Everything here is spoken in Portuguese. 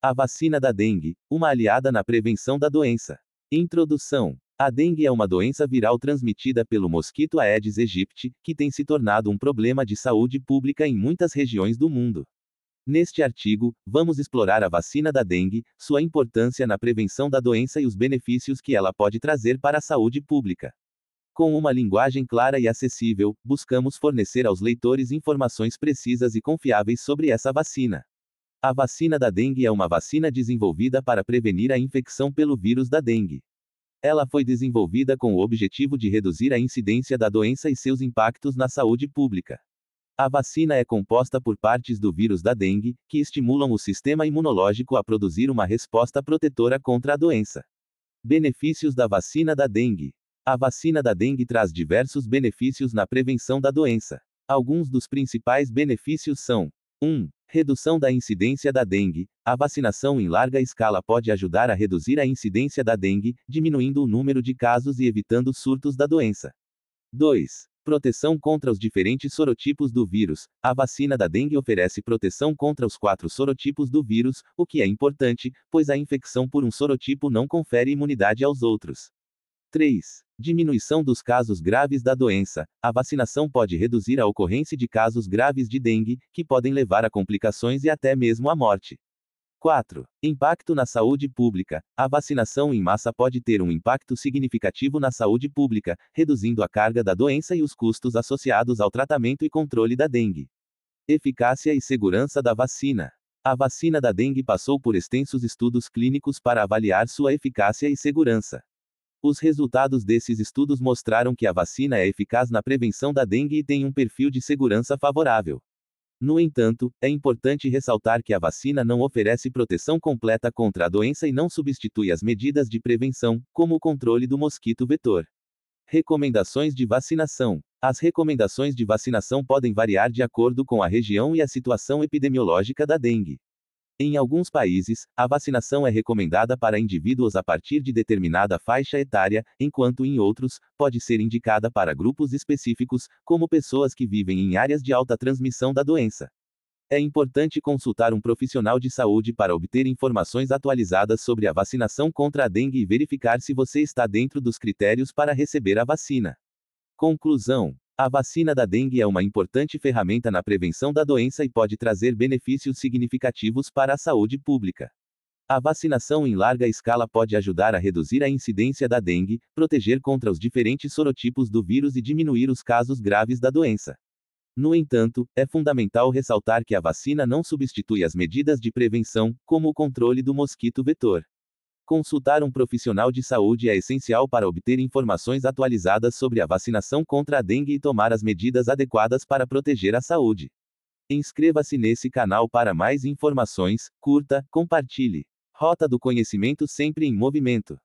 A vacina da dengue, uma aliada na prevenção da doença. Introdução. A dengue é uma doença viral transmitida pelo mosquito Aedes aegypti, que tem se tornado um problema de saúde pública em muitas regiões do mundo. Neste artigo, vamos explorar a vacina da dengue, sua importância na prevenção da doença e os benefícios que ela pode trazer para a saúde pública. Com uma linguagem clara e acessível, buscamos fornecer aos leitores informações precisas e confiáveis sobre essa vacina. A vacina da dengue é uma vacina desenvolvida para prevenir a infecção pelo vírus da dengue. Ela foi desenvolvida com o objetivo de reduzir a incidência da doença e seus impactos na saúde pública. A vacina é composta por partes do vírus da dengue, que estimulam o sistema imunológico a produzir uma resposta protetora contra a doença. Benefícios da vacina da dengue: A vacina da dengue traz diversos benefícios na prevenção da doença. Alguns dos principais benefícios são: 1. Redução da incidência da dengue. A vacinação em larga escala pode ajudar a reduzir a incidência da dengue, diminuindo o número de casos e evitando surtos da doença. 2. Proteção contra os diferentes sorotipos do vírus. A vacina da dengue oferece proteção contra os quatro sorotipos do vírus, o que é importante, pois a infecção por um sorotipo não confere imunidade aos outros. 3. Diminuição dos casos graves da doença. A vacinação pode reduzir a ocorrência de casos graves de dengue, que podem levar a complicações e até mesmo à morte. 4. Impacto na saúde pública. A vacinação em massa pode ter um impacto significativo na saúde pública, reduzindo a carga da doença e os custos associados ao tratamento e controle da dengue. Eficácia e segurança da vacina. A vacina da dengue passou por extensos estudos clínicos para avaliar sua eficácia e segurança. Os resultados desses estudos mostraram que a vacina é eficaz na prevenção da dengue e tem um perfil de segurança favorável. No entanto, é importante ressaltar que a vacina não oferece proteção completa contra a doença e não substitui as medidas de prevenção, como o controle do mosquito vetor. Recomendações de vacinação: As recomendações de vacinação podem variar de acordo com a região e a situação epidemiológica da dengue. Em alguns países, a vacinação é recomendada para indivíduos a partir de determinada faixa etária, enquanto em outros, pode ser indicada para grupos específicos, como pessoas que vivem em áreas de alta transmissão da doença. É importante consultar um profissional de saúde para obter informações atualizadas sobre a vacinação contra a dengue e verificar se você está dentro dos critérios para receber a vacina. Conclusão a vacina da dengue é uma importante ferramenta na prevenção da doença e pode trazer benefícios significativos para a saúde pública. A vacinação em larga escala pode ajudar a reduzir a incidência da dengue, proteger contra os diferentes sorotipos do vírus e diminuir os casos graves da doença. No entanto, é fundamental ressaltar que a vacina não substitui as medidas de prevenção, como o controle do mosquito vetor. Consultar um profissional de saúde é essencial para obter informações atualizadas sobre a vacinação contra a dengue e tomar as medidas adequadas para proteger a saúde. Inscreva-se nesse canal para mais informações, curta, compartilhe. Rota do Conhecimento sempre em movimento.